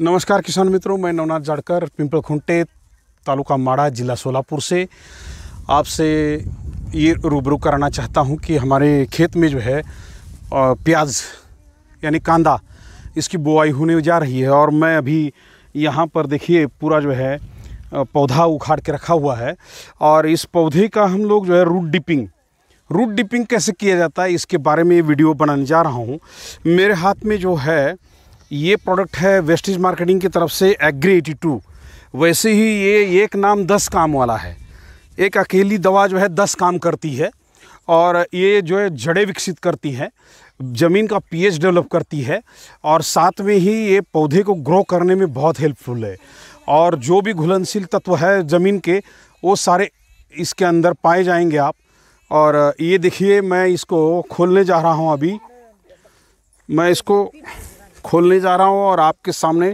नमस्कार किसान मित्रों मैं नवनाथ जाड़कर पिंपल खुंटे तालुका माड़ा जिला सोलापुर से आपसे ये रूबरू कराना चाहता हूं कि हमारे खेत में जो है प्याज यानी कांदा इसकी बुआई होने जा रही है और मैं अभी यहाँ पर देखिए पूरा जो है पौधा उखाड़ के रखा हुआ है और इस पौधे का हम लोग जो है रूट डिपिंग रूट डिपिंग कैसे किया जाता है इसके बारे में ये वीडियो बनाने जा रहा हूँ मेरे हाथ में जो है ये प्रोडक्ट है वेस्टेज मार्केटिंग की तरफ से एग्री एटी टू वैसे ही ये एक नाम दस काम वाला है एक अकेली दवा जो है दस काम करती है और ये जो है जड़ें विकसित करती हैं ज़मीन का पीएच डेवलप करती है और साथ में ही ये पौधे को ग्रो करने में बहुत हेल्पफुल है और जो भी घुलनशील तत्व है ज़मीन के वो सारे इसके अंदर पाए जाएंगे आप और ये देखिए मैं इसको खोलने जा रहा हूँ अभी मैं इसको खोलने जा रहा हूँ और आपके सामने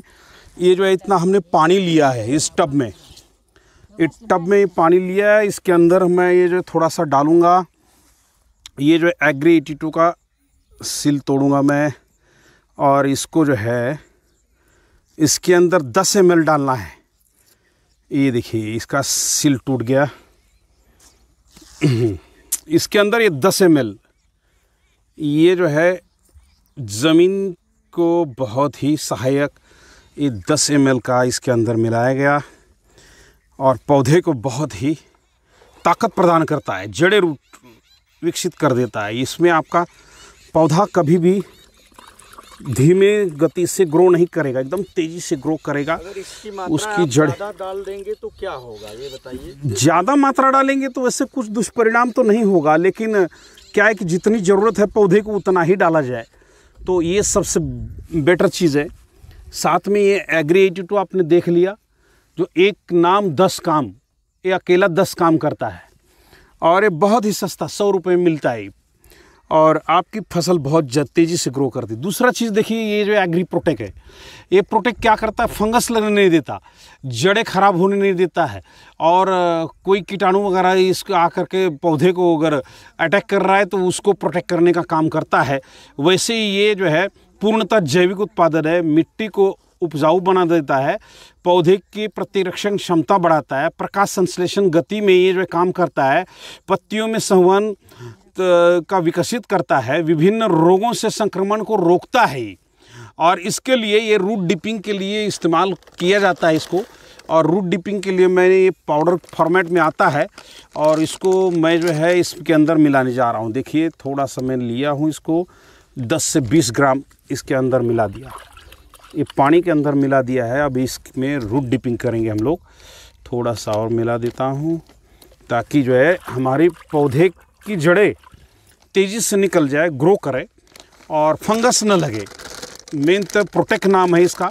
ये जो है इतना हमने पानी लिया है इस टब में इस टब में पानी लिया है इसके अंदर मैं ये जो थोड़ा सा डालूँगा ये जो है एग्री एटी का सिल तोड़ूंगा मैं और इसको जो है इसके अंदर 10 एम डालना है ये देखिए इसका सिल टूट गया इसके अंदर ये 10 एम ये जो है ज़मीन को बहुत ही सहायक ये 10 एम का इसके अंदर मिलाया गया और पौधे को बहुत ही ताकत प्रदान करता है जड़े रूट विकसित कर देता है इसमें आपका पौधा कभी भी धीमे गति से ग्रो नहीं करेगा एकदम तेजी से ग्रो करेगा उसकी जड़ डाल देंगे तो क्या होगा ये बताइए ज़्यादा मात्रा डालेंगे तो वैसे कुछ दुष्परिणाम तो नहीं होगा लेकिन क्या है कि जितनी ज़रूरत है पौधे को उतना ही डाला जाए तो ये सबसे बेटर चीज़ है साथ में ये एग्री एटी आपने देख लिया जो एक नाम दस काम ये अकेला दस काम करता है और ये बहुत ही सस्ता सौ रुपये में मिलता है और आपकी फसल बहुत तेज़ी से ग्रो करती दूसरा चीज़ देखिए ये जो एग्री प्रोटेक है ये प्रोटेक क्या करता है फंगस लगने नहीं देता जड़ें खराब होने नहीं देता है और कोई कीटाणु वगैरह इसको आ के पौधे को अगर अटैक कर रहा है तो उसको प्रोटेक्ट करने का काम करता है वैसे ही ये जो है पूर्णतः जैविक उत्पादन है मिट्टी को उपजाऊ बना देता है पौधे की प्रतिरक्षण क्षमता बढ़ाता है प्रकाश संश्लेषण गति में ये जो काम करता है पत्तियों में संवहन का विकसित करता है विभिन्न रोगों से संक्रमण को रोकता है और इसके लिए ये रूट डिपिंग के लिए इस्तेमाल किया जाता है इसको और रूट डिपिंग के लिए मैंने ये पाउडर फॉर्मेट में आता है और इसको मैं जो है इसके अंदर मिलाने जा रहा हूँ देखिए थोड़ा सा मैं लिया हूँ इसको 10 से 20 ग्राम इसके अंदर मिला दिया ये पानी के अंदर मिला दिया है अब इसमें रूट डिपिंग करेंगे हम लोग थोड़ा सा और मिला देता हूँ ताकि जो है हमारे पौधे की जड़ें तेज़ी से निकल जाए ग्रो करे और फंगस न लगे मेन तो प्रोटेक्ट नाम है इसका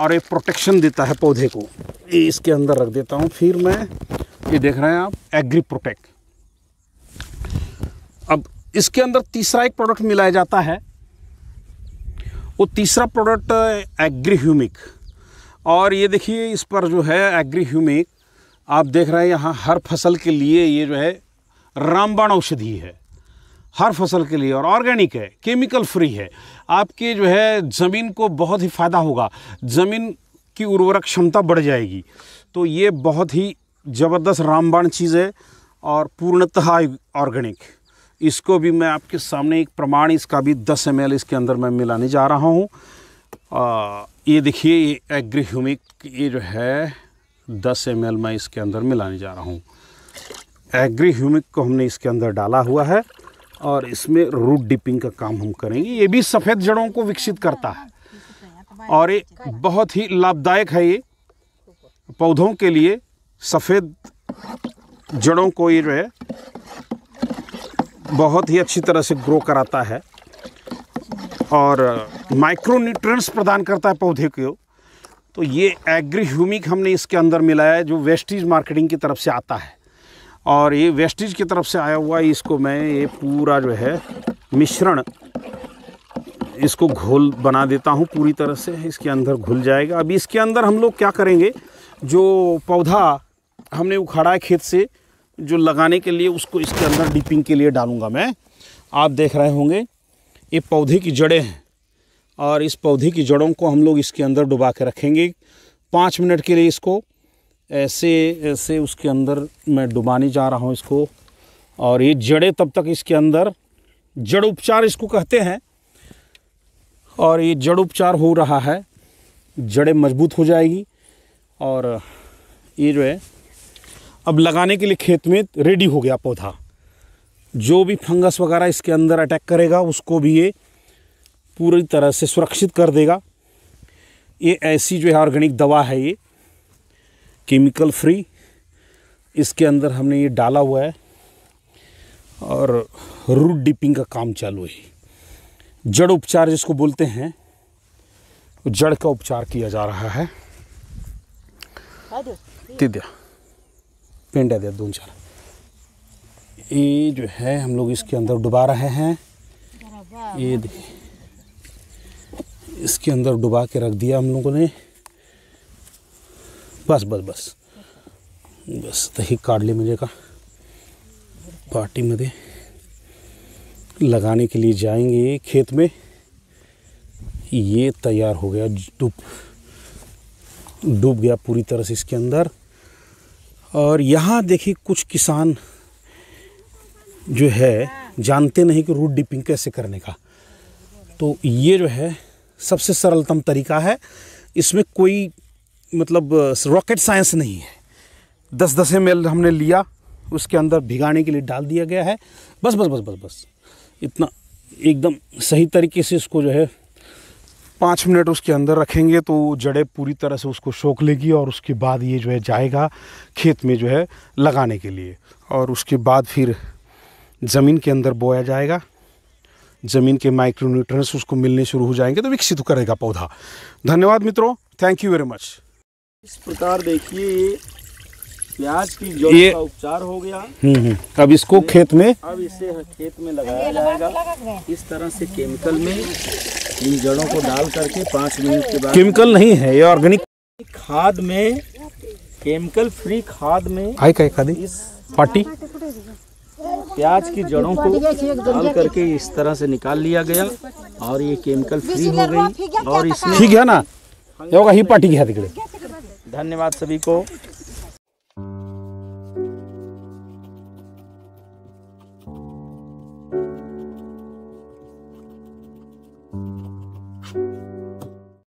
और ये प्रोटेक्शन देता है पौधे को ये इसके अंदर रख देता हूँ फिर मैं ये देख रहे हैं आप एग्री प्रोटेक्ट अब इसके अंदर तीसरा एक प्रोडक्ट मिलाया जाता है वो तीसरा प्रोडक्ट एग्री ह्यूमिक और ये देखिए इस पर जो है एग्री ह्यूमिक आप देख रहे हैं यहाँ हर फसल के लिए ये जो है रामबाण औषधि है हर फसल के लिए और ऑर्गेनिक है केमिकल फ्री है आपके जो है ज़मीन को बहुत ही फ़ायदा होगा ज़मीन की उर्वरक क्षमता बढ़ जाएगी तो ये बहुत ही ज़बरदस्त रामबाण चीज़ है और पूर्णतः ऑर्गेनिक इसको भी मैं आपके सामने एक प्रमाण इसका भी 10 एम इसके अंदर मैं मिलाने जा रहा हूँ ये देखिए ये एग्री ह्यूमिक ये जो है 10 एम मैं इसके अंदर मिलाने जा रहा हूँ एग्री ह्यूमिक को हमने इसके अंदर डाला हुआ है और इसमें रूट डिपिंग का काम हम करेंगे ये भी सफ़ेद जड़ों को विकसित करता है और ये बहुत ही लाभदायक है ये पौधों के लिए सफ़ेद जड़ों को ये जो है बहुत ही अच्छी तरह से ग्रो कराता है और माइक्रो प्रदान करता है पौधे को तो ये एग्री ह्यूमिक हमने इसके अंदर मिलाया है जो वेस्टीज मार्केटिंग की तरफ से आता है और ये वेस्टेज की तरफ से आया हुआ इसको मैं ये पूरा जो है मिश्रण इसको घोल बना देता हूँ पूरी तरह से इसके अंदर घुल जाएगा अब इसके अंदर हम लोग क्या करेंगे जो पौधा हमने उखाड़ा है खेत से जो लगाने के लिए उसको इसके अंदर डिपिंग के लिए डालूंगा मैं आप देख रहे होंगे ये पौधे की जड़ें हैं और इस पौधे की जड़ों को हम लोग इसके अंदर डुबा के रखेंगे पाँच मिनट के लिए इसको ऐसे ऐसे उसके अंदर मैं डुबाने जा रहा हूँ इसको और ये जड़े तब तक इसके अंदर जड़ उपचार इसको कहते हैं और ये जड़ उपचार हो रहा है जड़ें मजबूत हो जाएगी और ये जो है अब लगाने के लिए खेत में रेडी हो गया पौधा जो भी फंगस वगैरह इसके अंदर अटैक करेगा उसको भी ये पूरी तरह से सुरक्षित कर देगा ये ऐसी जो है ऑर्गेनिक दवा है ये केमिकल फ्री इसके अंदर हमने ये डाला हुआ है और रूट डिपिंग का काम चालू है जड़ उपचार जिसको बोलते हैं जड़ का उपचार किया जा रहा है तिद्या पेंडा दिया दो चार ये जो है हम लोग इसके अंदर डुबा रहे हैं ये इसके अंदर डुबा के रख दिया हम लोगों ने बस बस बस बस तो काट काढली मुझे का पार्टी में दे लगाने के लिए जाएंगे खेत में ये तैयार हो गया डूब डूब गया पूरी तरह से इसके अंदर और यहाँ देखिए कुछ किसान जो है जानते नहीं कि रूट डिपिंग कैसे करने का तो ये जो है सबसे सरलतम तरीका है इसमें कोई मतलब रॉकेट साइंस नहीं है दस दस एम हमने लिया उसके अंदर भिगाने के लिए डाल दिया गया है बस बस बस बस बस इतना एकदम सही तरीके से इसको जो है पाँच मिनट उसके अंदर रखेंगे तो जड़ें पूरी तरह से उसको सोख लेगी और उसके बाद ये जो है जाएगा खेत में जो है लगाने के लिए और उसके बाद फिर ज़मीन के अंदर बोया जाएगा ज़मीन के माइक्रोन्यूट्रंस उसको मिलने शुरू हो जाएंगे तो विकसित करेगा पौधा धन्यवाद मित्रों थैंक यू वेरी मच इस प्रकार देखिए ये प्याज की जो उपचार हो गया हम्म, हम्म। अब इसको खेत में अब इसे खेत में लगाया जाएगा इस तरह से केमिकल में इन जड़ों को डाल करके पाँच मिनट के बाद केमिकल नहीं है ये ऑर्गेनिक खाद में केमिकल फ्री खाद में आई का खादी इस पार्टी प्याज की जड़ों को डाल करके इस तरह से निकाल लिया गया और ये केमिकल फ्री हो गई और इसमें ठीक है ना होगा ही पार्टी की तिकडे धन्यवाद सभी को